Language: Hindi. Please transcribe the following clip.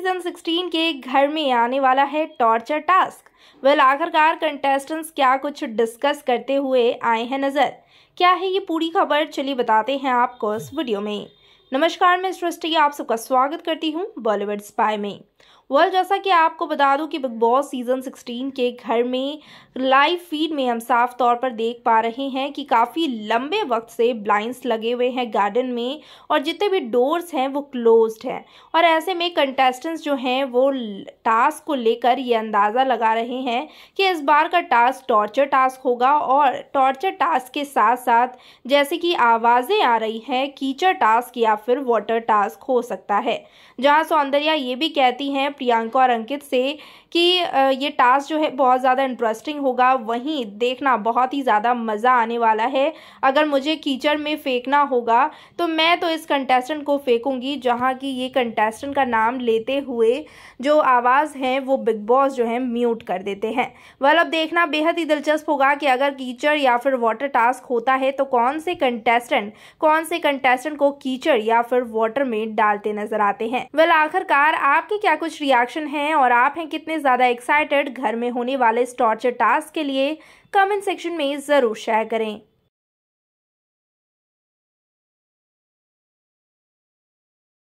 सीजन 16 के घर में आने वाला है टॉर्चर टास्क वेल आखिरकार कंटेस्टेंट्स क्या कुछ डिस्कस करते हुए आए हैं नज़र क्या है ये पूरी खबर चलिए बताते हैं आपको इस वीडियो में नमस्कार मैं सृष्टि आप सबका स्वागत करती हूँ बॉलीवुड स्पाई में वेल जैसा कि आपको बता दूं कि बिग बॉस सीज़न 16 के घर में लाइव फीड में हम साफ तौर पर देख पा रहे हैं कि काफ़ी लंबे वक्त से ब्लाइंड्स लगे हुए हैं गार्डन में और जितने भी डोर्स हैं वो क्लोज्ड हैं और ऐसे में कंटेस्टेंट्स जो हैं वो टास्क को लेकर ये अंदाज़ा लगा रहे हैं कि इस बार का टास्क टॉर्चर टास्क होगा और टॉर्चर टास्क के साथ साथ जैसे कि आवाज़ें आ रही हैं कीचड़ टास्क या फिर वाटर टास्क हो सकता है जहाँ सौंदर्या ये भी कहती हैं प्रियंका और अंकित से कि ये टास्क जो है बहुत ज़्यादा इंटरेस्टिंग होगा वहीं देखना बहुत ही ज़्यादा मज़ा आने वाला है अगर मुझे कीचड़ में फेंकना होगा तो मैं तो इस कंटेस्टेंट को फेंकूंगी जहाँ की ये कंटेस्टेंट का नाम लेते हुए जो आवाज़ है वो बिग बॉस जो है म्यूट कर देते हैं वह अब देखना बेहद ही दिलचस्प होगा कि अगर कीचड़ या फिर वाटर टास्क होता है तो कौन से कंटेस्टेंट कौन से कंटेस्टेंट को कीचड़ या फिर वाटर में डालते नजर आते हैं वेल आखिरकार आपके क्या कुछ रिएक्शन है और आप हैं कितने ज़्यादा एक्साइटेड घर में होने वाले इस टॉर्चर टास्क के लिए कमेंट सेक्शन में ज़रूर शेयर करें